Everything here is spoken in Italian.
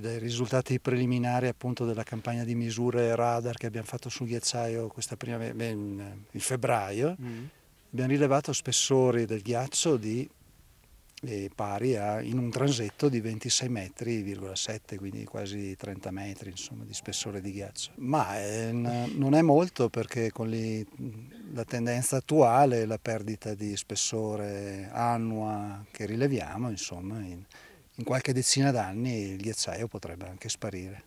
dai risultati preliminari appunto della campagna di misure radar che abbiamo fatto sul ghiacciaio questa primavera, beh, in febbraio, mm. abbiamo rilevato spessori del ghiaccio di, eh, pari a, in un transetto di 26 metri,7, quindi quasi 30 metri insomma, di spessore di ghiaccio. Ma eh, non è molto perché con li, la tendenza attuale, la perdita di spessore annua che rileviamo, insomma, in, in qualche decina d'anni il ghiacciaio potrebbe anche sparire.